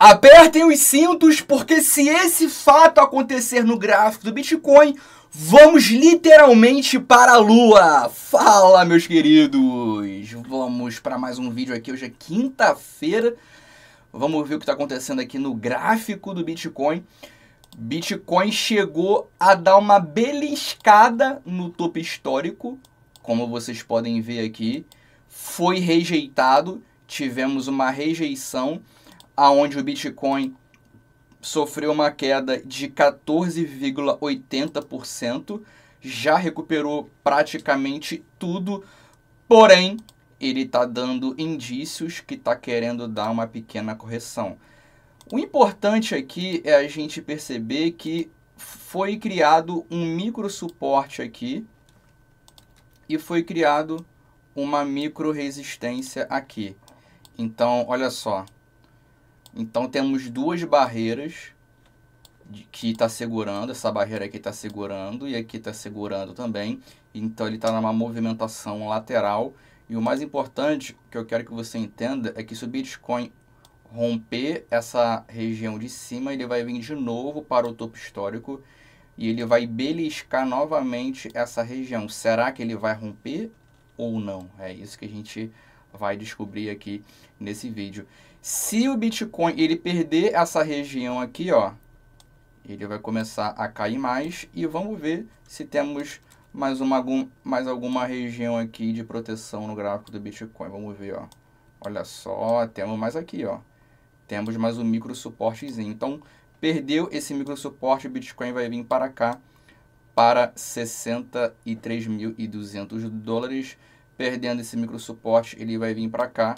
Apertem os cintos, porque se esse fato acontecer no gráfico do Bitcoin, vamos literalmente para a lua. Fala, meus queridos. Vamos para mais um vídeo aqui hoje é quinta-feira. Vamos ver o que está acontecendo aqui no gráfico do Bitcoin. Bitcoin chegou a dar uma beliscada no topo histórico, como vocês podem ver aqui. Foi rejeitado, tivemos uma rejeição aonde o Bitcoin sofreu uma queda de 14,80%, já recuperou praticamente tudo, porém ele está dando indícios que está querendo dar uma pequena correção. O importante aqui é a gente perceber que foi criado um micro suporte aqui e foi criado uma micro resistência aqui. Então, olha só, então temos duas barreiras que está segurando, essa barreira aqui está segurando e aqui está segurando também. Então ele está numa movimentação lateral. E o mais importante que eu quero que você entenda é que se o Bitcoin romper essa região de cima, ele vai vir de novo para o topo histórico e ele vai beliscar novamente essa região. Será que ele vai romper ou não? É isso que a gente vai descobrir aqui nesse vídeo. Se o Bitcoin ele perder essa região aqui, ó, ele vai começar a cair mais e vamos ver se temos mais, uma, mais alguma região aqui de proteção no gráfico do Bitcoin. Vamos ver, ó. Olha só, temos mais aqui, ó. Temos mais um micro suportezinho. Então, perdeu esse micro suporte, o Bitcoin vai vir para cá para 63.200 dólares perdendo esse micro suporte, ele vai vir para cá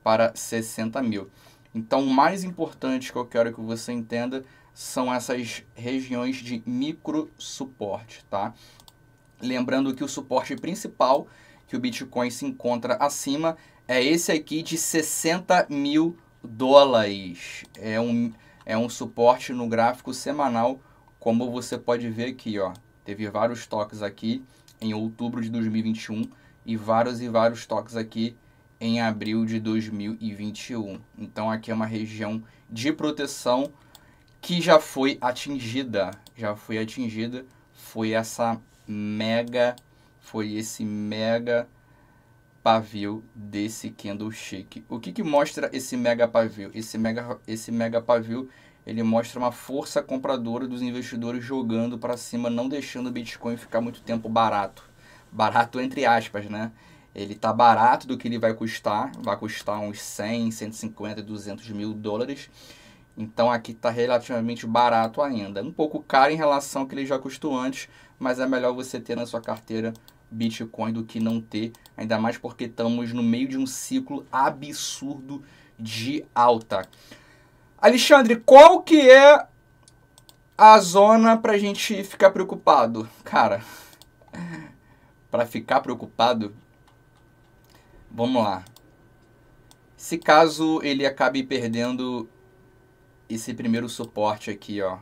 para 60 mil. Então, o mais importante que eu quero que você entenda são essas regiões de micro suporte, tá? Lembrando que o suporte principal que o Bitcoin se encontra acima é esse aqui de 60 mil dólares. É um, é um suporte no gráfico semanal, como você pode ver aqui, ó. Teve vários toques aqui em outubro de 2021 e vários e vários toques aqui em abril de 2021. Então aqui é uma região de proteção que já foi atingida, já foi atingida, foi essa mega, foi esse mega pavio desse candlestick. O que que mostra esse mega pavio? Esse mega, esse mega pavio, ele mostra uma força compradora dos investidores jogando para cima, não deixando o Bitcoin ficar muito tempo barato barato entre aspas, né? Ele tá barato do que ele vai custar, vai custar uns 100, 150, 200 mil dólares. Então aqui tá relativamente barato ainda. Um pouco caro em relação ao que ele já custou antes, mas é melhor você ter na sua carteira Bitcoin do que não ter, ainda mais porque estamos no meio de um ciclo absurdo de alta. Alexandre, qual que é a zona para a gente ficar preocupado? Cara, para ficar preocupado? Vamos lá. Se caso ele acabe perdendo esse primeiro suporte aqui, ó,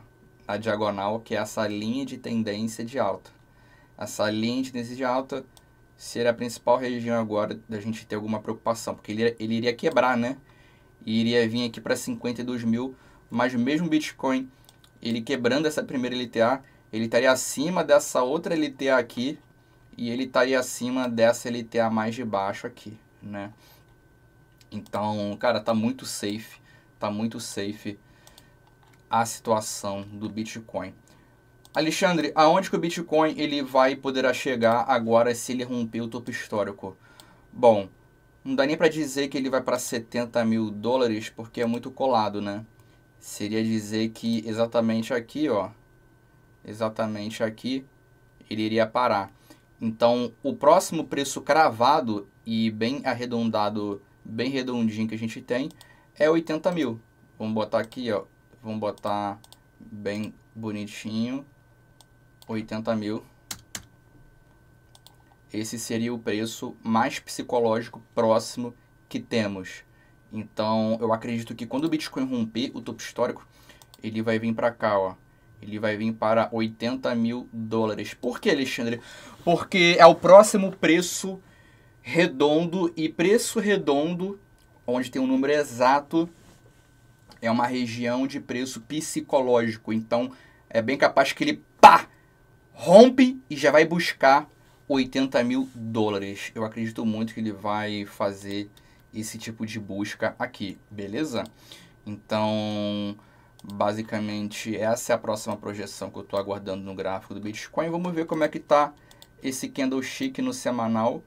a diagonal, que é essa linha de tendência de alta. Essa linha de tendência de alta seria a principal região agora da gente ter alguma preocupação, porque ele, ele iria quebrar, né? E iria vir aqui para 52 mil, mas mesmo Bitcoin, ele quebrando essa primeira LTA, ele estaria acima dessa outra LTA aqui, e ele estaria tá acima dessa LTA mais de baixo aqui, né? Então, cara, tá muito safe, tá muito safe a situação do Bitcoin. Alexandre, aonde que o Bitcoin ele vai poder chegar agora se ele romper o topo histórico? Bom, não dá nem para dizer que ele vai para 70 mil dólares porque é muito colado, né? Seria dizer que exatamente aqui, ó, exatamente aqui, ele iria parar. Então, o próximo preço cravado e bem arredondado, bem redondinho que a gente tem, é 80 mil. Vamos botar aqui, ó. Vamos botar bem bonitinho. 80 mil. Esse seria o preço mais psicológico próximo que temos. Então, eu acredito que quando o Bitcoin romper o topo histórico, ele vai vir para cá, ó. Ele vai vir para 80 mil dólares. Por que, Alexandre? Porque é o próximo preço redondo e preço redondo, onde tem um número exato, é uma região de preço psicológico. Então é bem capaz que ele pá, rompe e já vai buscar 80 mil dólares. Eu acredito muito que ele vai fazer esse tipo de busca aqui, beleza? Então, Basicamente, essa é a próxima projeção que eu estou aguardando no gráfico do Bitcoin. Vamos ver como é que está esse candlestick no semanal.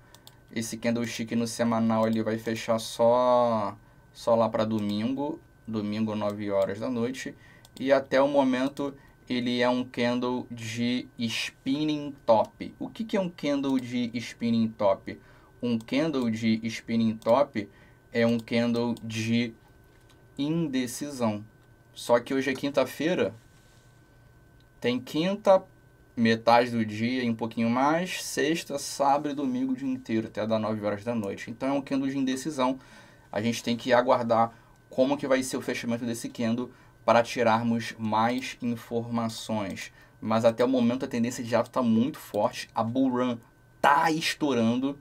Esse candlestick no semanal ele vai fechar só, só lá para domingo, domingo 9 horas da noite. E até o momento ele é um candle de spinning top. O que, que é um candle de spinning top? Um candle de spinning top é um candle de indecisão. Só que hoje é quinta-feira. Tem quinta, metade do dia e um pouquinho mais, sexta, sábado e domingo o dia inteiro, até das 9 horas da noite. Então é um candle de indecisão. A gente tem que aguardar como que vai ser o fechamento desse candle para tirarmos mais informações. Mas até o momento a tendência de alta está muito forte, a run está estourando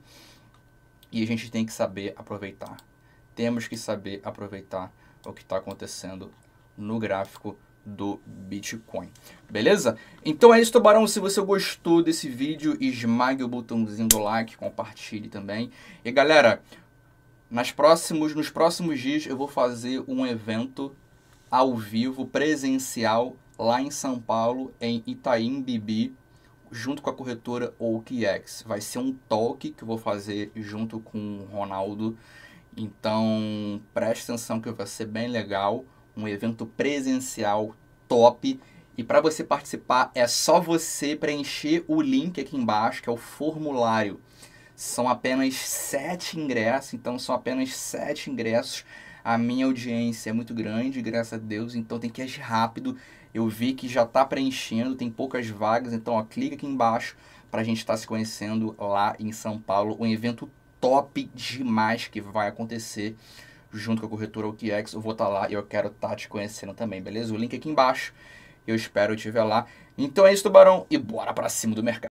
e a gente tem que saber aproveitar. Temos que saber aproveitar o que está acontecendo no gráfico do Bitcoin. Beleza? Então é isso, Tubarão. Se você gostou desse vídeo, esmague o botãozinho do like, compartilhe também. E galera, nas próximos, nos próximos dias eu vou fazer um evento ao vivo, presencial, lá em São Paulo, em Itaim Bibi, junto com a corretora OKX. Vai ser um talk que eu vou fazer junto com o Ronaldo. Então, preste atenção que vai ser bem legal um evento presencial top. E para você participar é só você preencher o link aqui embaixo, que é o formulário. São apenas sete ingressos, então são apenas sete ingressos. A minha audiência é muito grande, graças a Deus, então tem que agir rápido. Eu vi que já está preenchendo, tem poucas vagas, então ó, clica aqui embaixo para a gente estar tá se conhecendo lá em São Paulo. Um evento top demais que vai acontecer junto com a corretora OKEx, eu vou estar tá lá e eu quero estar tá te conhecendo também, beleza? O link é aqui embaixo, eu espero te ver lá. Então é isso, Tubarão, e bora para cima do mercado.